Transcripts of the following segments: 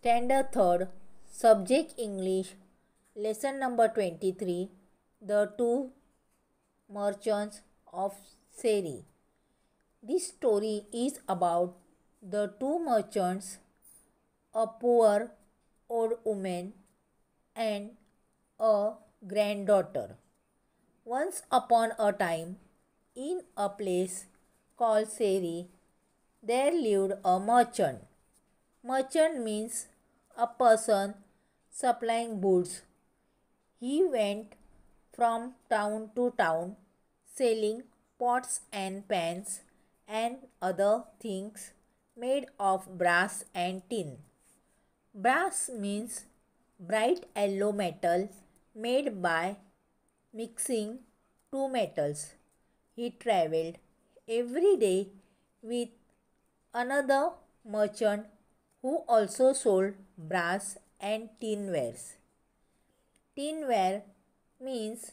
Standard 3rd Subject English Lesson number 23 The Two Merchants of Seri This story is about the two merchants, a poor old woman and a granddaughter. Once upon a time, in a place called Seri, there lived a merchant. Merchant means a person supplying goods. He went from town to town selling pots and pans and other things made of brass and tin. Brass means bright yellow metal made by mixing two metals. He traveled every day with another merchant who also sold brass and tinwares. Tinware means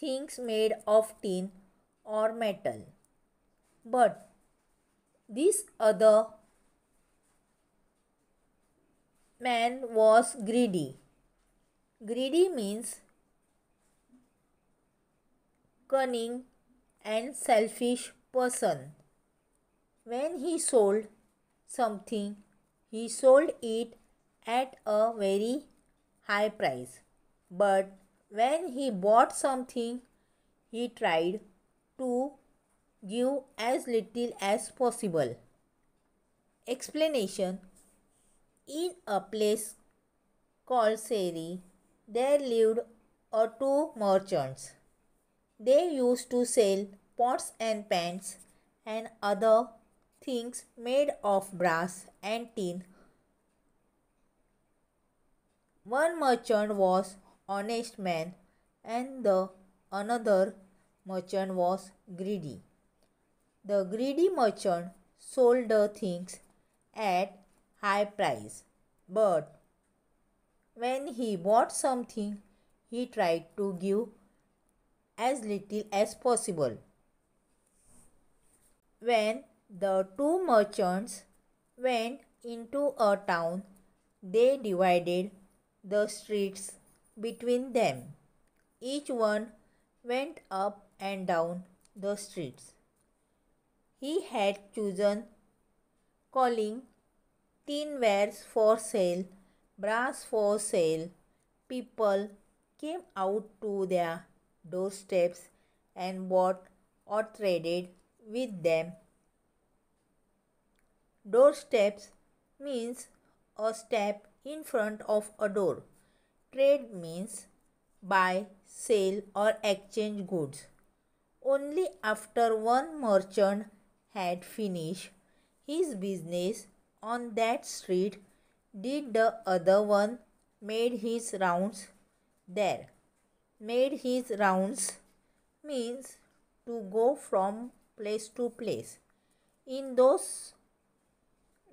things made of tin or metal. But this other man was greedy. Greedy means cunning and selfish person. When he sold something he sold it at a very high price. But when he bought something, he tried to give as little as possible. Explanation In a place called Seri, there lived a two merchants. They used to sell pots and pans and other things made of brass and tin. One merchant was honest man and the another merchant was greedy. The greedy merchant sold the things at high price but when he bought something he tried to give as little as possible. When the two merchants went into a town, they divided the streets between them. Each one went up and down the streets. He had chosen calling tin wares for sale, brass for sale. People came out to their doorsteps and bought or traded with them. Doorsteps means a step in front of a door. Trade means buy, sell or exchange goods. Only after one merchant had finished his business on that street did the other one made his rounds there. Made his rounds means to go from place to place. In those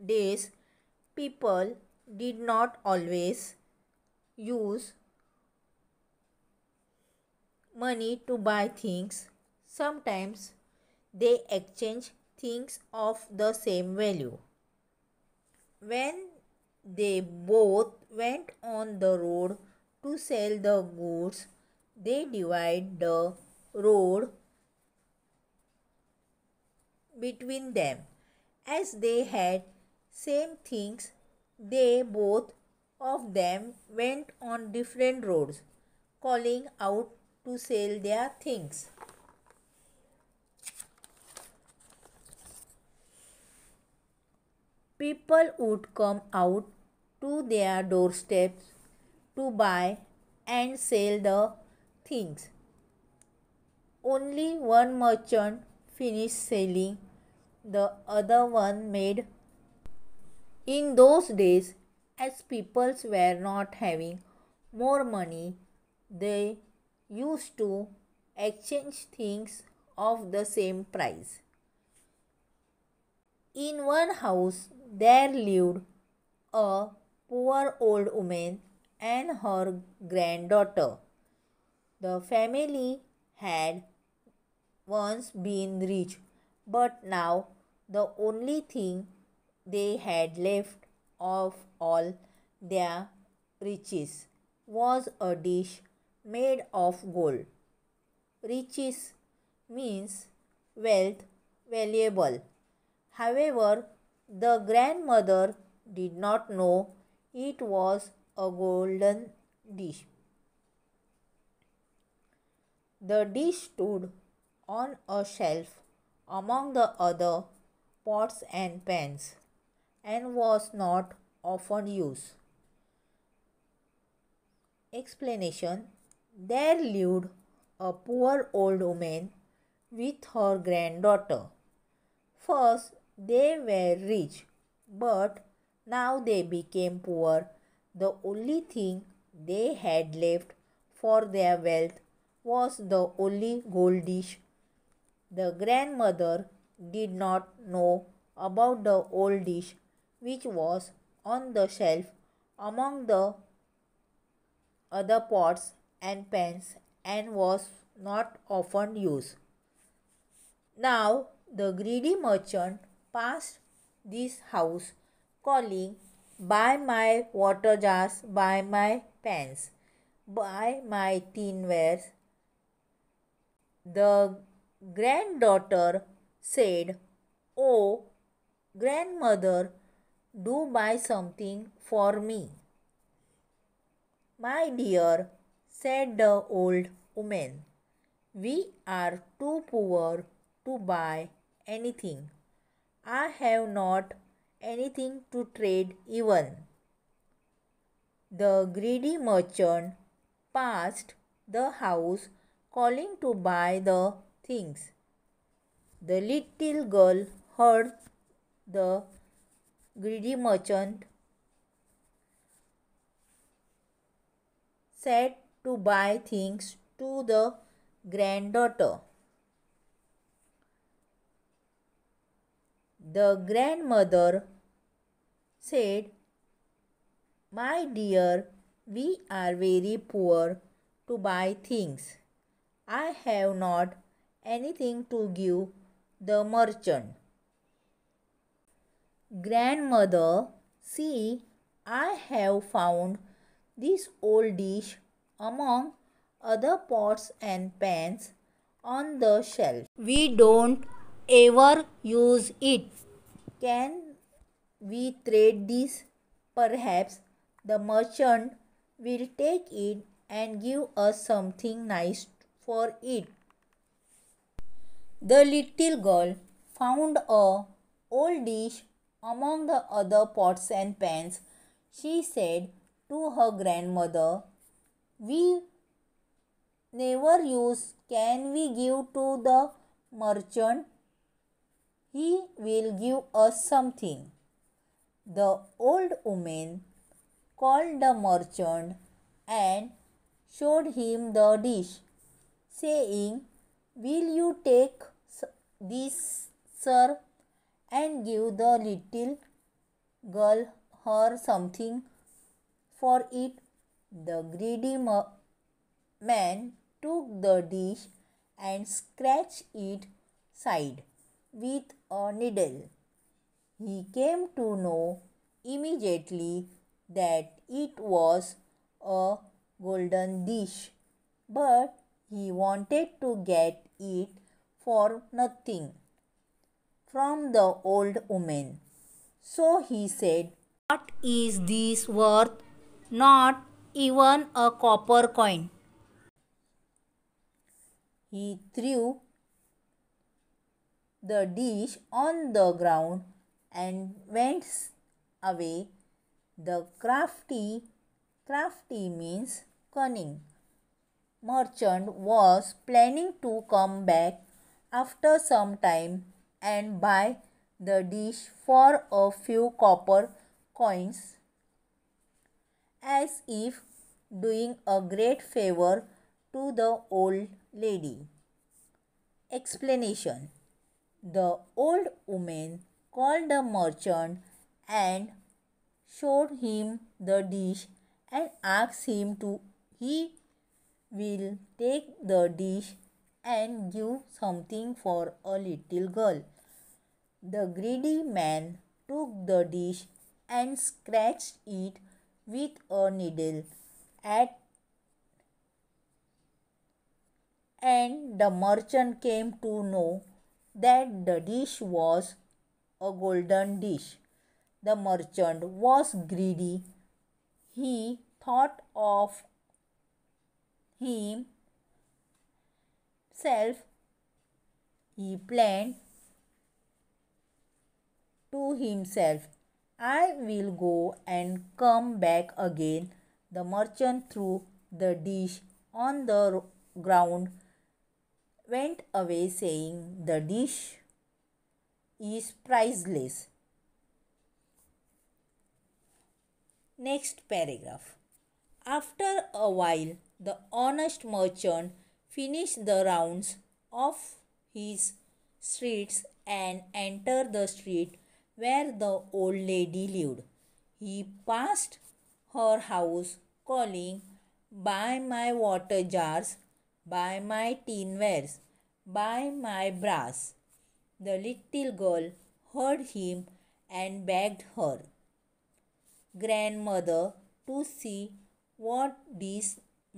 days, people did not always use money to buy things. Sometimes they exchange things of the same value. When they both went on the road to sell the goods, they divide the road between them as they had same things, they both of them went on different roads, calling out to sell their things. People would come out to their doorsteps to buy and sell the things. Only one merchant finished selling, the other one made in those days, as peoples were not having more money, they used to exchange things of the same price. In one house, there lived a poor old woman and her granddaughter. The family had once been rich, but now the only thing they had left of all their riches was a dish made of gold. Riches means wealth, valuable. However, the grandmother did not know it was a golden dish. The dish stood on a shelf among the other pots and pans and was not often used. Explanation There lived a poor old woman with her granddaughter. First, they were rich, but now they became poor. The only thing they had left for their wealth was the only gold dish. The grandmother did not know about the old dish which was on the shelf among the other pots and pans and was not often used. Now the greedy merchant passed this house calling, Buy my water jars, buy my pans, buy my tinwares. The granddaughter said, Oh, grandmother, do buy something for me. My dear, said the old woman, we are too poor to buy anything. I have not anything to trade even. The greedy merchant passed the house calling to buy the things. The little girl heard the greedy merchant said to buy things to the granddaughter. The grandmother said, My dear, we are very poor to buy things. I have not anything to give the merchant. Grandmother, see, I have found this old dish among other pots and pans on the shelf. We don't ever use it. Can we trade this? Perhaps the merchant will take it and give us something nice for it. The little girl found a old dish among the other pots and pans, she said to her grandmother, We never use, can we give to the merchant? He will give us something. The old woman called the merchant and showed him the dish, saying, Will you take this, sir? and give the little girl her something for it. The greedy man took the dish and scratched its side with a needle. He came to know immediately that it was a golden dish, but he wanted to get it for nothing from the old woman. So he said, What is this worth? Not even a copper coin. He threw the dish on the ground and went away. The crafty, crafty means cunning, merchant was planning to come back after some time and buy the dish for a few copper coins as if doing a great favor to the old lady. Explanation The old woman called the merchant and showed him the dish and asked him to he will take the dish and give something for a little girl. The greedy man took the dish and scratched it with a needle at and the merchant came to know that the dish was a golden dish. The merchant was greedy. He thought of him itself, he planned to himself, I will go and come back again. The merchant threw the dish on the ground, went away saying, The dish is priceless. Next paragraph. After a while, the honest merchant finished the rounds of his streets and entered the street where the old lady lived. He passed her house calling, Buy my water jars, buy my tin wares, buy my brass. The little girl heard him and begged her grandmother to see what this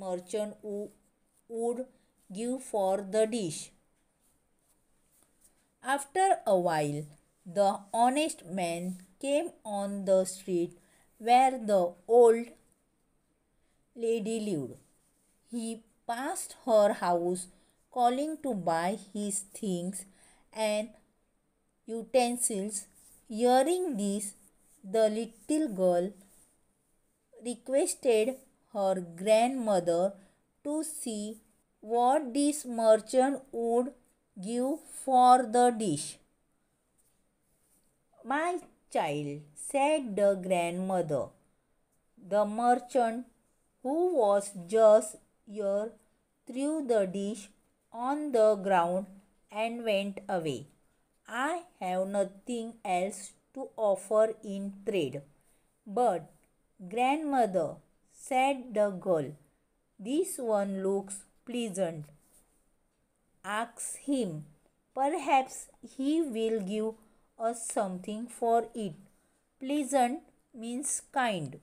merchant would give for the dish. After a while, the honest man came on the street where the old lady lived. He passed her house calling to buy his things and utensils. Hearing this, the little girl requested her grandmother to see what this merchant would give for the dish. My child, said the grandmother, the merchant who was just here threw the dish on the ground and went away. I have nothing else to offer in trade. But, grandmother, said the girl, this one looks pleasant. Ask him. Perhaps he will give us something for it. Pleasant means kind.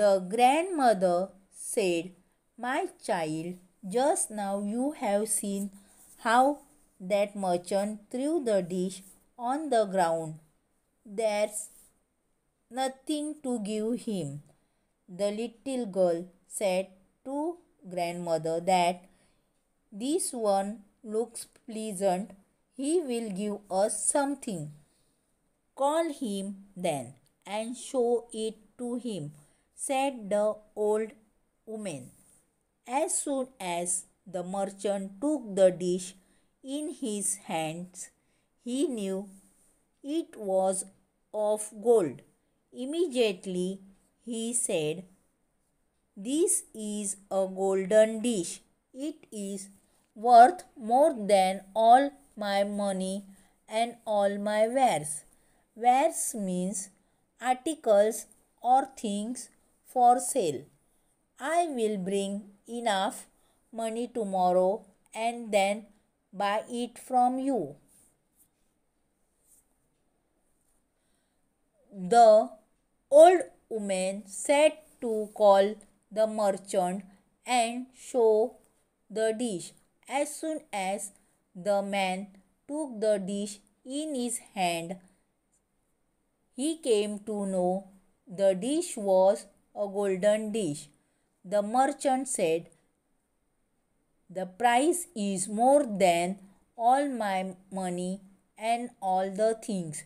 The grandmother said, My child, just now you have seen how that merchant threw the dish on the ground. There's nothing to give him. The little girl said to grandmother that this one looks pleasant. He will give us something. Call him then and show it to him, said the old woman. As soon as the merchant took the dish in his hands, he knew it was of gold. Immediately he said, This is a golden dish. It is worth more than all my money and all my wares. Wares means articles or things for sale. I will bring enough money tomorrow and then buy it from you. The old woman said to call the merchant and show the dish. As soon as the man took the dish in his hand, he came to know the dish was a golden dish. The merchant said, The price is more than all my money and all the things.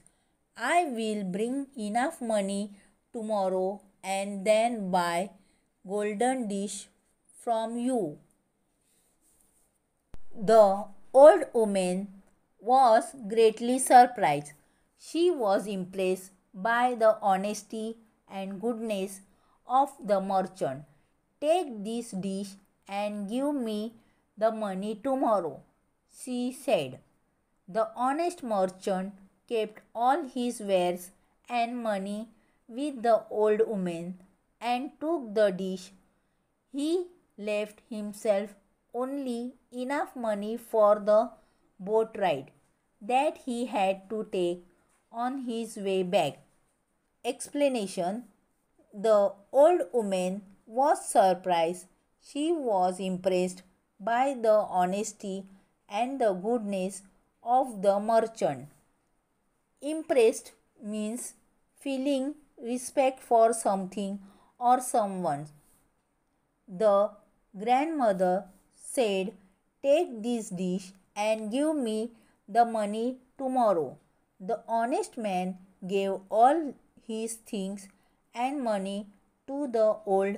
I will bring enough money tomorrow and then buy golden dish from you. The old woman was greatly surprised. She was impressed by the honesty and goodness of the merchant. Take this dish and give me the money tomorrow, she said. The honest merchant kept all his wares and money with the old woman and took the dish. He left himself only enough money for the boat ride that he had to take on his way back. Explanation The old woman was surprised. She was impressed by the honesty and the goodness of the merchant. Impressed means feeling respect for something or someone. The grandmother said, Take this dish and give me the money tomorrow. The honest man gave all his things and money to the old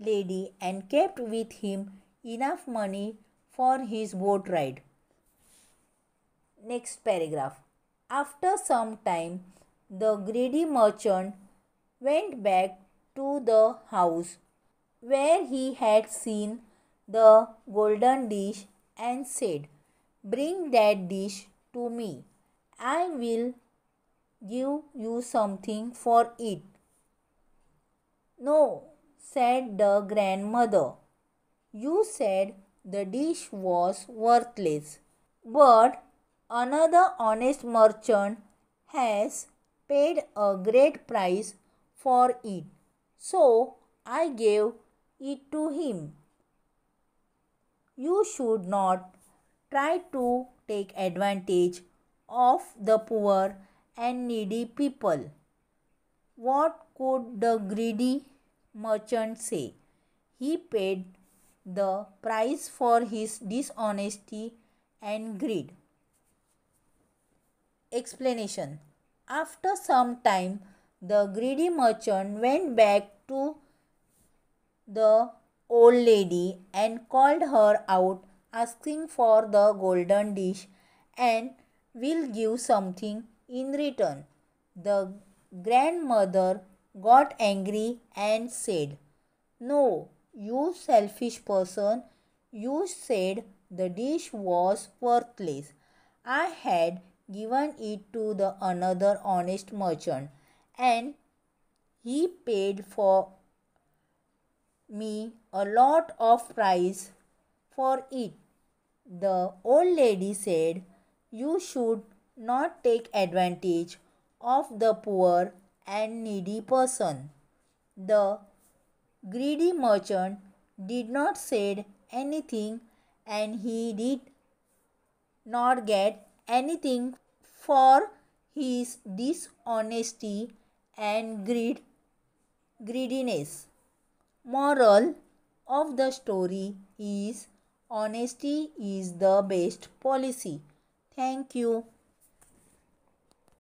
lady and kept with him enough money for his boat ride. Next paragraph. After some time, the greedy merchant went back to the house where he had seen the golden dish and said, Bring that dish to me. I will give you something for it. No, said the grandmother. You said the dish was worthless. But another honest merchant has paid a great price for it. So I gave it to him. You should not try to take advantage of the poor and needy people. What could the greedy merchant say? He paid the price for his dishonesty and greed. Explanation After some time, the greedy merchant went back to the old lady and called her out, asking for the golden dish and will give something in return. The grandmother got angry and said, No, you selfish person, you said the dish was worthless. I had given it to the another honest merchant and he paid for me a lot of price for it. The old lady said, You should not take advantage of the poor and needy person. The greedy merchant did not say anything and he did not get anything for his dishonesty and greed, greediness. Moral of the story is honesty is the best policy. Thank you.